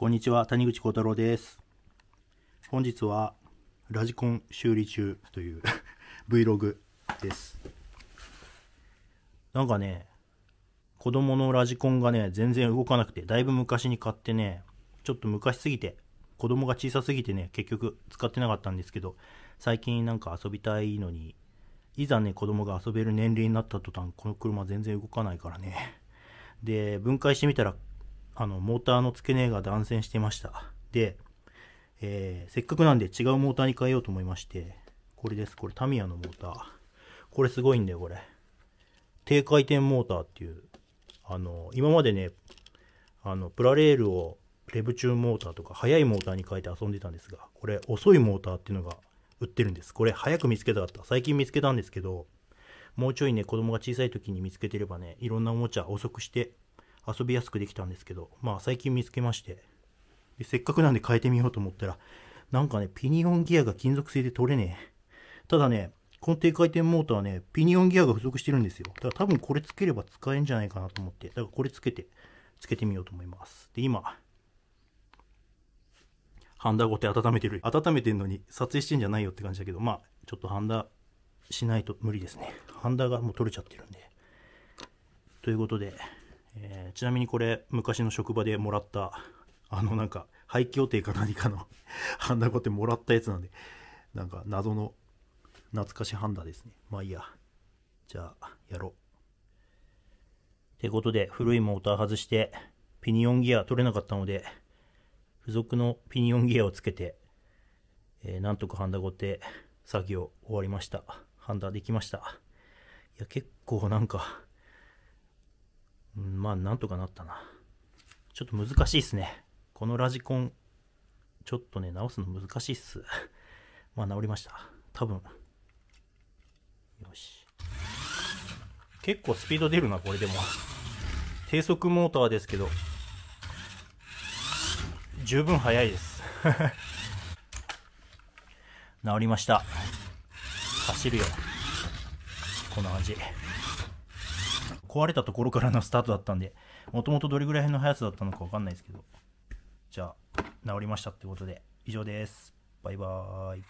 こんにちは、谷口幸太郎です。本日は、ラジコン修理中という Vlog です。なんかね、子供のラジコンがね、全然動かなくて、だいぶ昔に買ってね、ちょっと昔すぎて、子供が小さすぎてね、結局使ってなかったんですけど、最近なんか遊びたいのに、いざね、子供が遊べる年齢になった途端、この車全然動かないからね。で、分解してみたらあの、モーターの付け根が断線してました。で、えー、せっかくなんで違うモーターに変えようと思いまして、これです。これタミヤのモーター。これすごいんだよ、これ。低回転モーターっていう、あの、今までね、あの、プラレールをレブチューンモーターとか、速いモーターに変えて遊んでたんですが、これ、遅いモーターっていうのが売ってるんです。これ、早く見つけたかった。最近見つけたんですけど、もうちょいね、子供が小さい時に見つけてればね、いろんなおもちゃ遅くして遊びやすくできたんですけど、まあ最近見つけまして、でせっかくなんで変えてみようと思ったら、なんかね、ピニオンギアが金属製で取れねえ。ただね、この低回転モーターはね、ピニオンギアが付属してるんですよ。だから多分これつければ使えんじゃないかなと思って、だからこれつけて、つけてみようと思います。で、今、ハンダごて温めてる。温めてんのに撮影してんじゃないよって感じだけど、まあ、ちょっとハンダしないと無理ですね。ハンダがもう取れちゃってるんで。ということで、えー、ちなみにこれ昔の職場でもらったあのなんか廃棄予定か何かの ハンダゴってもらったやつなんでなんか謎の懐かしハンダですねまあいいやじゃあやろうてことで古いモーター外してピニオンギア取れなかったので付属のピニオンギアをつけて、えー、なんとかハンダゴって作業終わりましたハンダできましたいや結構なんかまあ、なんとかなったな。ちょっと難しいっすね。このラジコン、ちょっとね、直すの難しいっす。まあ、直りました。多分。よし。結構スピード出るな、これでも。低速モーターですけど、十分速いです。治 りました。走るよ。この味。壊れたところからのスタートだったんで、もともとどれぐらいの速さだったのか分かんないですけど、じゃあ、治りましたってことで、以上です。バイバーイ。